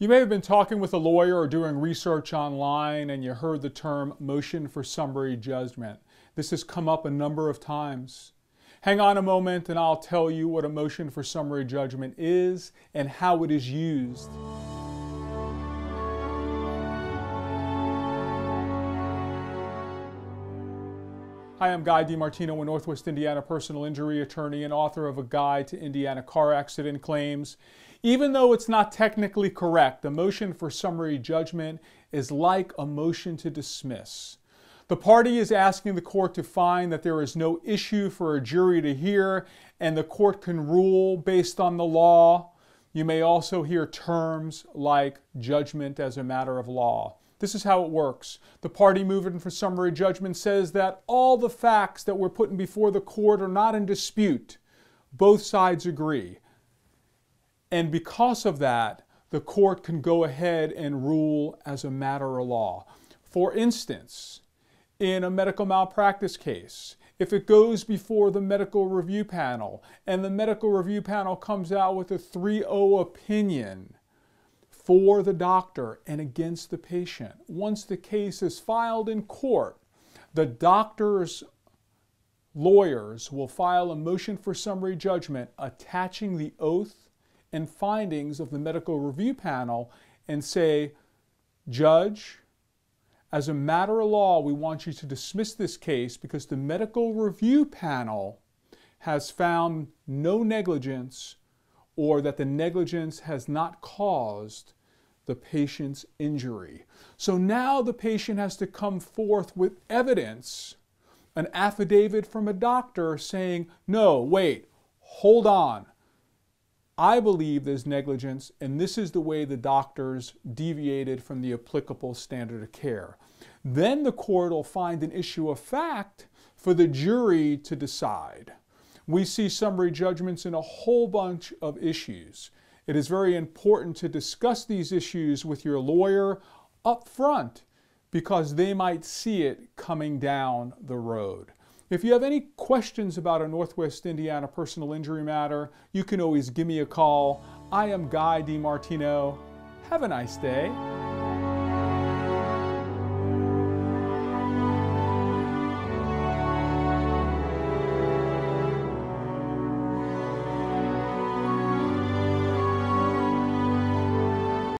You may have been talking with a lawyer or doing research online and you heard the term motion for summary judgment. This has come up a number of times. Hang on a moment and I'll tell you what a motion for summary judgment is and how it is used. Hi, I'm Guy DiMartino, a Northwest Indiana personal injury attorney and author of A Guide to Indiana Car Accident Claims. Even though it's not technically correct, the motion for summary judgment is like a motion to dismiss. The party is asking the court to find that there is no issue for a jury to hear and the court can rule based on the law you may also hear terms like judgment as a matter of law. This is how it works. The party moving for summary judgment says that all the facts that we're putting before the court are not in dispute. Both sides agree. And because of that, the court can go ahead and rule as a matter of law. For instance, in a medical malpractice case, if it goes before the medical review panel and the medical review panel comes out with a 3 0 opinion for the doctor and against the patient, once the case is filed in court, the doctor's lawyers will file a motion for summary judgment attaching the oath and findings of the medical review panel and say, Judge, as a matter of law, we want you to dismiss this case because the medical review panel has found no negligence or that the negligence has not caused the patient's injury. So now the patient has to come forth with evidence, an affidavit from a doctor saying, no, wait, hold on. I believe there's negligence, and this is the way the doctors deviated from the applicable standard of care. Then the court will find an issue of fact for the jury to decide. We see summary judgments in a whole bunch of issues. It is very important to discuss these issues with your lawyer up front because they might see it coming down the road. If you have any questions about a Northwest Indiana personal injury matter, you can always give me a call. I am Guy DiMartino. Have a nice day.